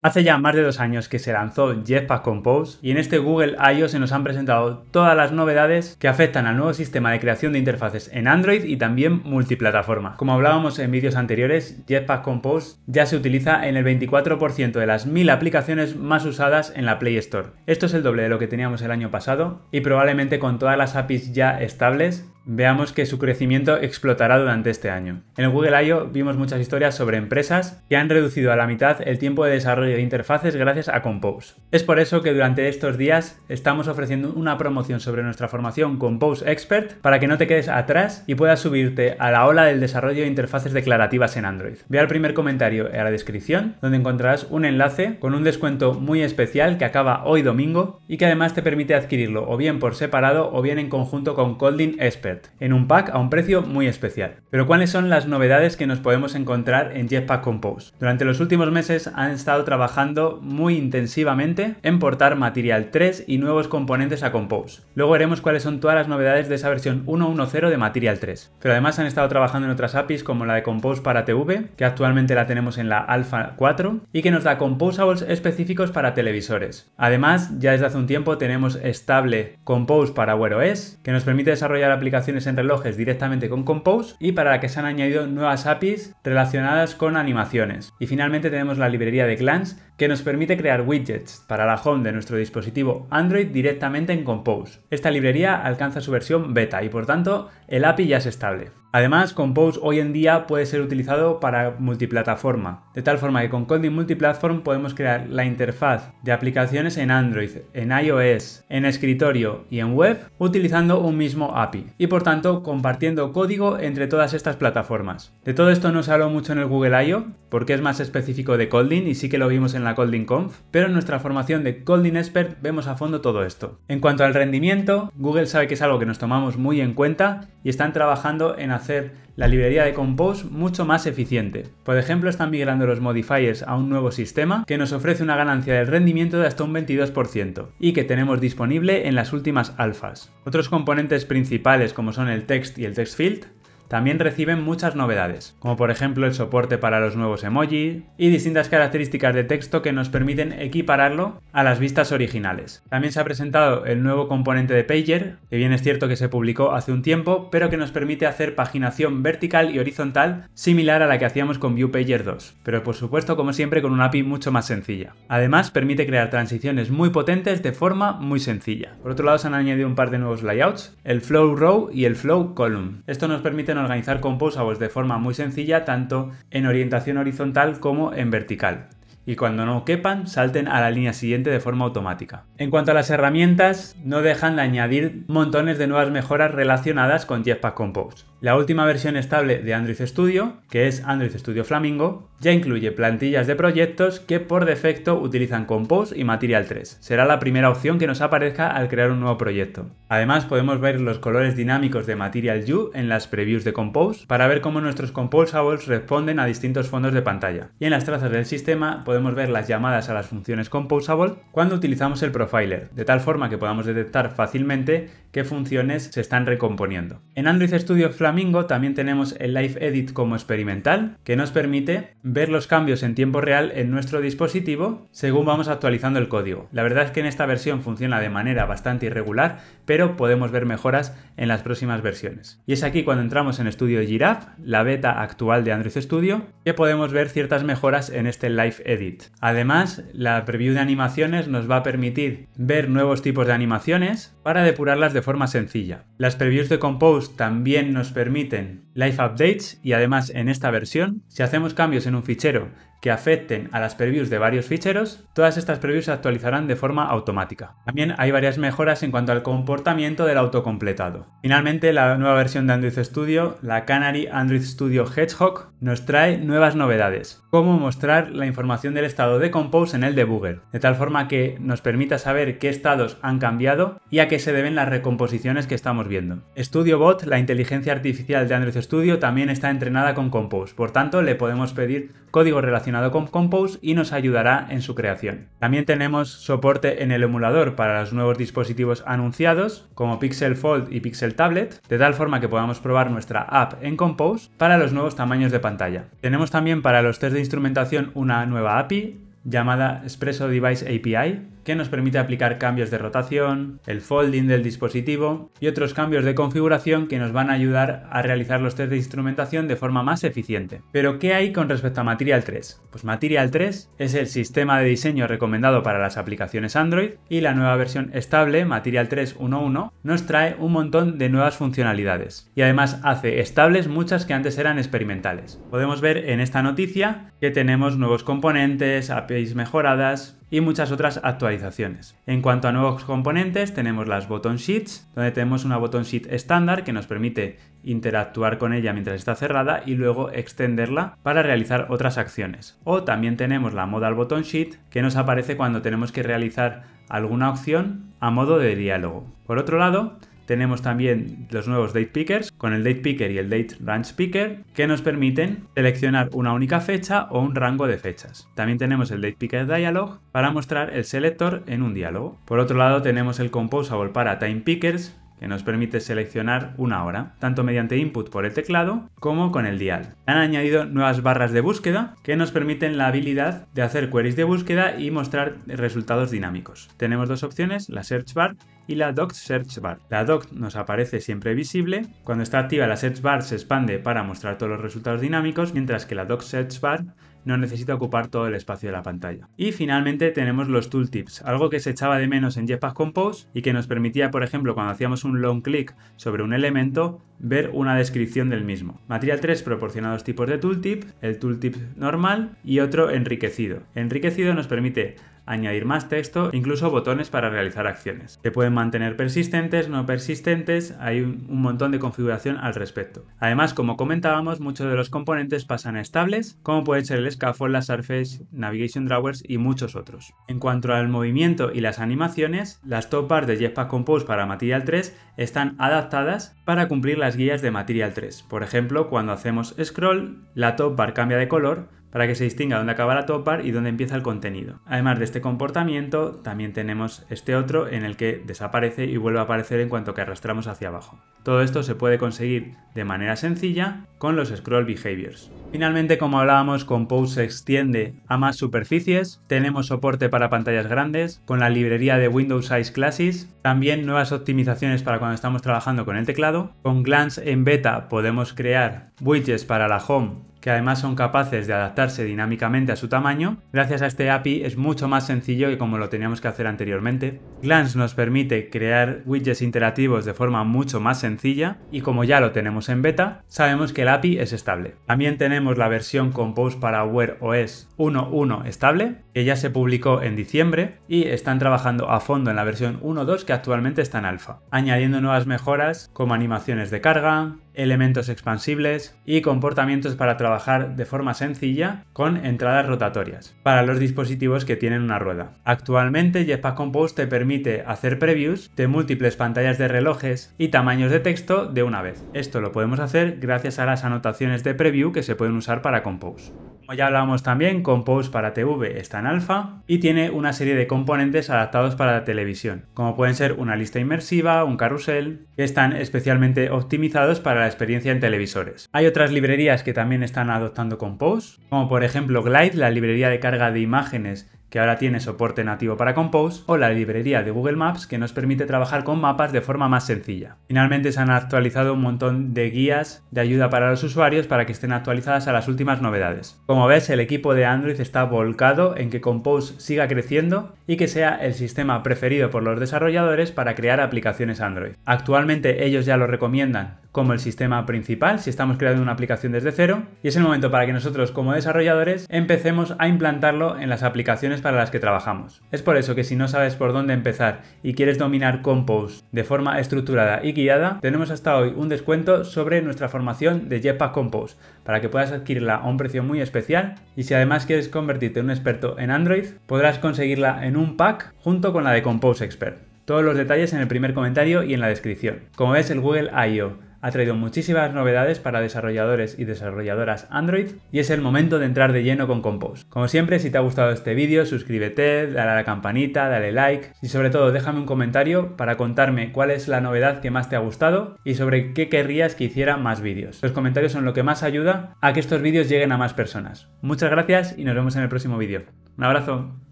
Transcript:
Hace ya más de dos años que se lanzó Jetpack Compose y en este Google I.O. se nos han presentado todas las novedades que afectan al nuevo sistema de creación de interfaces en Android y también multiplataforma. Como hablábamos en vídeos anteriores, Jetpack Compose ya se utiliza en el 24% de las 1000 aplicaciones más usadas en la Play Store. Esto es el doble de lo que teníamos el año pasado y probablemente con todas las APIs ya estables veamos que su crecimiento explotará durante este año. En el Google I.O. vimos muchas historias sobre empresas que han reducido a la mitad el tiempo de desarrollo de interfaces gracias a Compose. Es por eso que durante estos días estamos ofreciendo una promoción sobre nuestra formación Compose Expert para que no te quedes atrás y puedas subirte a la ola del desarrollo de interfaces declarativas en Android. Ve al primer comentario en la descripción donde encontrarás un enlace con un descuento muy especial que acaba hoy domingo y que además te permite adquirirlo o bien por separado o bien en conjunto con Colding Expert en un pack a un precio muy especial. Pero ¿cuáles son las novedades que nos podemos encontrar en Jetpack Compose? Durante los últimos meses han estado trabajando muy intensivamente en portar Material 3 y nuevos componentes a Compose. Luego veremos cuáles son todas las novedades de esa versión 1.1.0 de Material 3. Pero además han estado trabajando en otras APIs como la de Compose para TV, que actualmente la tenemos en la Alpha 4, y que nos da composables específicos para televisores. Además, ya desde hace un tiempo tenemos estable Compose para Wear OS, que nos permite desarrollar aplicaciones en relojes directamente con Compose y para la que se han añadido nuevas APIs relacionadas con animaciones. Y finalmente tenemos la librería de Clans que nos permite crear widgets para la home de nuestro dispositivo Android directamente en Compose. Esta librería alcanza su versión beta y por tanto el API ya es estable. Además, Compose hoy en día puede ser utilizado para multiplataforma, de tal forma que con Colding Multiplatform podemos crear la interfaz de aplicaciones en Android, en iOS, en escritorio y en web utilizando un mismo API y por tanto compartiendo código entre todas estas plataformas. De todo esto no se habló mucho en el Google I.O. porque es más específico de Colding y sí que lo vimos en la Colding Conf, pero en nuestra formación de Colding Expert vemos a fondo todo esto. En cuanto al rendimiento, Google sabe que es algo que nos tomamos muy en cuenta y están trabajando en hacer la librería de Compose mucho más eficiente. Por ejemplo, están migrando los modifiers a un nuevo sistema que nos ofrece una ganancia del rendimiento de hasta un 22% y que tenemos disponible en las últimas alfas. Otros componentes principales como son el text y el text field también reciben muchas novedades, como por ejemplo el soporte para los nuevos emoji y distintas características de texto que nos permiten equipararlo a las vistas originales. También se ha presentado el nuevo componente de Pager, que bien es cierto que se publicó hace un tiempo, pero que nos permite hacer paginación vertical y horizontal similar a la que hacíamos con ViewPager 2, pero por supuesto como siempre con una API mucho más sencilla. Además permite crear transiciones muy potentes de forma muy sencilla. Por otro lado se han añadido un par de nuevos layouts, el Flow Row y el Flow Column. Esto nos permite organizar compósavos de forma muy sencilla tanto en orientación horizontal como en vertical y cuando no quepan salten a la línea siguiente de forma automática. En cuanto a las herramientas, no dejan de añadir montones de nuevas mejoras relacionadas con Jetpack Compose. La última versión estable de Android Studio, que es Android Studio Flamingo, ya incluye plantillas de proyectos que por defecto utilizan Compose y Material 3. Será la primera opción que nos aparezca al crear un nuevo proyecto. Además podemos ver los colores dinámicos de Material U en las previews de Compose para ver cómo nuestros composables responden a distintos fondos de pantalla. Y en las trazas del sistema podemos podemos ver las llamadas a las funciones composable cuando utilizamos el profiler, de tal forma que podamos detectar fácilmente qué funciones se están recomponiendo. En Android Studio Flamingo también tenemos el Live Edit como experimental, que nos permite ver los cambios en tiempo real en nuestro dispositivo según vamos actualizando el código. La verdad es que en esta versión funciona de manera bastante irregular, pero podemos ver mejoras en las próximas versiones. Y es aquí cuando entramos en Studio Giraffe, la beta actual de Android Studio, que podemos ver ciertas mejoras en este Live Edit Además, la preview de animaciones nos va a permitir ver nuevos tipos de animaciones para depurarlas de forma sencilla. Las previews de Compose también nos permiten live updates y además en esta versión, si hacemos cambios en un fichero que afecten a las previews de varios ficheros, todas estas previews se actualizarán de forma automática. También hay varias mejoras en cuanto al comportamiento del autocompletado. Finalmente, la nueva versión de Android Studio, la Canary Android Studio Hedgehog, nos trae nuevas novedades, como mostrar la información del estado de Compose en el debugger, de tal forma que nos permita saber qué estados han cambiado y a qué se deben las recomposiciones que estamos viendo. Bot, la inteligencia artificial de Android Studio, también está entrenada con Compose, por tanto le podemos pedir código relacionado con Compose y nos ayudará en su creación. También tenemos soporte en el emulador para los nuevos dispositivos anunciados, como Pixel Fold y Pixel Tablet, de tal forma que podamos probar nuestra app en Compose para los nuevos tamaños de pantalla. Tenemos también para los test de instrumentación una nueva API llamada Espresso Device API que nos permite aplicar cambios de rotación, el folding del dispositivo y otros cambios de configuración que nos van a ayudar a realizar los test de instrumentación de forma más eficiente. Pero ¿qué hay con respecto a Material 3? Pues Material 3 es el sistema de diseño recomendado para las aplicaciones Android y la nueva versión estable, Material 3.1.1, nos trae un montón de nuevas funcionalidades y además hace estables muchas que antes eran experimentales. Podemos ver en esta noticia que tenemos nuevos componentes, APIs mejoradas y muchas otras actualizaciones en cuanto a nuevos componentes, tenemos las button sheets, donde tenemos una button sheet estándar que nos permite interactuar con ella mientras está cerrada y luego extenderla para realizar otras acciones. O también tenemos la modal button sheet que nos aparece cuando tenemos que realizar alguna opción a modo de diálogo. Por otro lado, tenemos también los nuevos date pickers, con el date picker y el date range picker, que nos permiten seleccionar una única fecha o un rango de fechas. También tenemos el date picker dialog para mostrar el selector en un diálogo. Por otro lado, tenemos el composable para time pickers, que nos permite seleccionar una hora, tanto mediante input por el teclado como con el dial. Han añadido nuevas barras de búsqueda que nos permiten la habilidad de hacer queries de búsqueda y mostrar resultados dinámicos. Tenemos dos opciones, la search bar y la doc search bar. La doc nos aparece siempre visible, cuando está activa la search bar se expande para mostrar todos los resultados dinámicos, mientras que la doc search bar no necesita ocupar todo el espacio de la pantalla. Y finalmente tenemos los tooltips, algo que se echaba de menos en Jetpack Compose y que nos permitía, por ejemplo, cuando hacíamos un long click sobre un elemento, ver una descripción del mismo. Material 3 proporciona dos tipos de tooltip, el tooltip normal y otro enriquecido. Enriquecido nos permite añadir más texto, incluso botones para realizar acciones. Se pueden mantener persistentes, no persistentes, hay un, montón de configuración al respecto. Además, como comentábamos, muchos de los componentes pasan estables, como pueden ser el scaffold, la Surface, Navigation Drawers y muchos otros. En cuanto al movimiento y las animaciones, las top bars de Jetpack Compose para Material 3 están adaptadas para cumplir las guías de Material 3. Por ejemplo, cuando hacemos scroll, la top bar cambia de color, para que se distinga dónde acaba la topar y dónde empieza el contenido. Además de este comportamiento, también tenemos este otro en el que desaparece y vuelve a aparecer en cuanto que arrastramos hacia abajo. Todo esto se puede conseguir de manera sencilla con los scroll behaviors. Finalmente, como hablábamos, con Compose se extiende a más superficies, tenemos soporte para pantallas grandes, con la librería de Windows Size Classes, también nuevas optimizaciones para cuando estamos trabajando con el teclado, con Glance en beta podemos crear widgets para la home que además son capaces de adaptarse dinámicamente a su tamaño, gracias a este API es mucho más sencillo que como lo teníamos que hacer anteriormente. Glance nos permite crear widgets interactivos de forma mucho más sencilla y como ya lo tenemos en beta, sabemos que el API es estable. También tenemos la versión Compose para Wear OS 1.1 estable que ya se publicó en diciembre y están trabajando a fondo en la versión 1.2 que actualmente está en alfa, añadiendo nuevas mejoras como animaciones de carga, elementos expansibles y comportamientos para trabajar de forma sencilla con entradas rotatorias para los dispositivos que tienen una rueda. Actualmente Jetpack Compose te permite hacer previews de múltiples pantallas de relojes y tamaños de texto de una vez. Esto lo podemos hacer gracias a las anotaciones de preview que se pueden usar para Compose. Como ya hablábamos también, Compose para TV está en alfa y tiene una serie de componentes adaptados para la televisión, como pueden ser una lista inmersiva, un carrusel, que están especialmente optimizados para la experiencia en televisores. Hay otras librerías que también están adoptando Compose, como por ejemplo Glide, la librería de carga de imágenes que ahora tiene soporte nativo para Compose, o la librería de Google Maps, que nos permite trabajar con mapas de forma más sencilla. Finalmente se han actualizado un montón de guías de ayuda para los usuarios para que estén actualizadas a las últimas novedades. Como ves, el equipo de Android está volcado en que Compose siga creciendo y que sea el sistema preferido por los desarrolladores para crear aplicaciones Android. Actualmente ellos ya lo recomiendan como el sistema principal si estamos creando una aplicación desde cero y es el momento para que nosotros como desarrolladores empecemos a implantarlo en las aplicaciones para las que trabajamos. Es por eso que si no sabes por dónde empezar y quieres dominar Compose de forma estructurada y guiada, tenemos hasta hoy un descuento sobre nuestra formación de Jetpack Compose para que puedas adquirirla a un precio muy especial y si además quieres convertirte en un experto en Android, podrás conseguirla en un pack junto con la de Compose Expert. Todos los detalles en el primer comentario y en la descripción. Como ves, el Google I.O ha traído muchísimas novedades para desarrolladores y desarrolladoras Android y es el momento de entrar de lleno con Compose. Como siempre, si te ha gustado este vídeo, suscríbete, dale a la campanita, dale like y sobre todo déjame un comentario para contarme cuál es la novedad que más te ha gustado y sobre qué querrías que hiciera más vídeos. Los comentarios son lo que más ayuda a que estos vídeos lleguen a más personas. Muchas gracias y nos vemos en el próximo vídeo. Un abrazo.